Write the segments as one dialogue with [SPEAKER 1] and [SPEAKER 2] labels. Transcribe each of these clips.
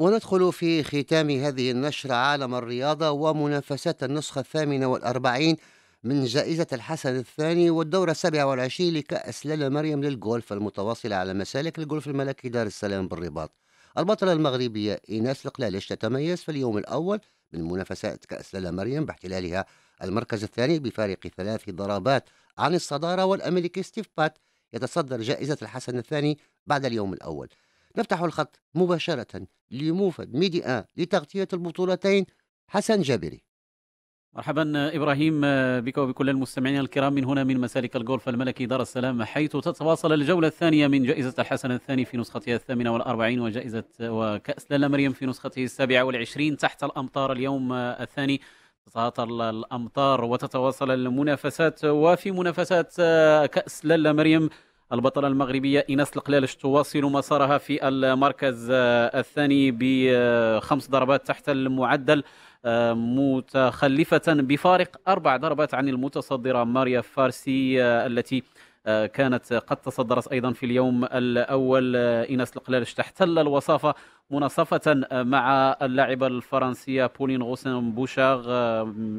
[SPEAKER 1] وندخل في ختام هذه النشرة عالم الرياضة ومنافسات النسخة الثامنة والأربعين من جائزة الحسن الثاني والدورة السابعة والعشرين لكأس لالا مريم للجولف المتواصلة على مسالك الجولف الملكي دار السلام بالرباط البطلة المغربية إيناس القلالش تتميز في اليوم الأول من منافسات كأس لالا مريم باحتلالها المركز الثاني بفارق ثلاث ضربات عن الصدارة والأمريكي ستيف بات يتصدر جائزة الحسن الثاني بعد اليوم الأول نفتح الخط مباشرة لموفد ميديا لتغطية البطولتين حسن جابري
[SPEAKER 2] مرحبا ابراهيم بك وبكل المستمعين الكرام من هنا من مسالك الجولف الملكي دار السلام حيث تتواصل الجوله الثانيه من جائزه الحسن الثاني في نسختها الثامنه والأربعين وجائزه وكاس لالا مريم في نسخته السابعه والعشرين تحت الامطار اليوم الثاني تتعطل الامطار وتتواصل المنافسات وفي منافسات كاس لالا مريم البطلة المغربية إيناس القلالش تواصل مسارها في المركز آه، الثاني بخمس ضربات تحت المعدل آه، متخلفة بفارق أربع ضربات عن المتصدرة ماريا فارسي آه، التي كانت قد تصدرت ايضا في اليوم الاول ايناس القلالش تحتل الوصافه مناصفه مع اللاعبه الفرنسيه بولين غوسن بوشاغ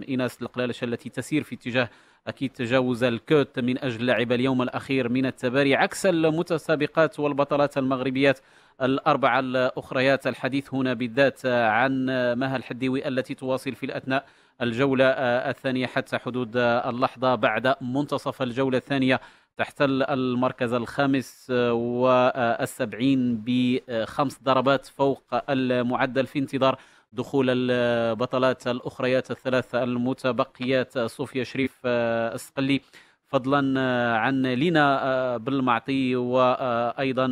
[SPEAKER 2] ايناس القلالش التي تسير في اتجاه أكيد تجاوز الكوت من أجل لعب اليوم الأخير من التباري عكس المتسابقات والبطلات المغربيات الأربعة الأخريات الحديث هنا بالذات عن مها الحديوي التي تواصل في الأثناء الجولة الثانية حتى حدود اللحظة بعد منتصف الجولة الثانية تحتل المركز الخامس والسبعين بخمس ضربات فوق المعدل في انتظار دخول البطلات الأخريات الثلاث المتبقيات صوفيا شريف آه، اسقلي فضلا آه، عن لينا آه، بالمعطي وايضا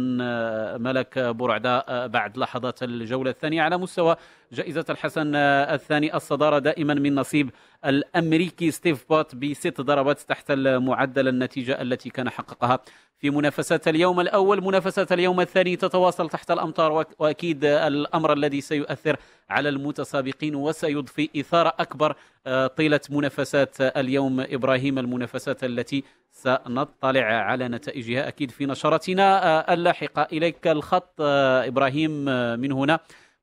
[SPEAKER 2] ملك برعداء بعد لحظات الجوله الثانيه على مستوى جائزه الحسن الثاني الصداره دائما من نصيب الامريكي ستيف بوت بست ضربات تحت المعدل النتيجه التي كان حققها في منافسات اليوم الأول منافسة اليوم الثاني تتواصل تحت الأمطار وأكيد الأمر الذي سيؤثر على المتسابقين وسيضفي إثارة أكبر آه، طيلة منافسات اليوم إبراهيم المنافسات التي سنطلع على نتائجها أكيد في نشرتنا آه، اللاحقة إليك الخط آه، إبراهيم من هنا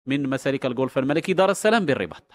[SPEAKER 2] من مسالك الجولف الملكي دار السلام بالرباط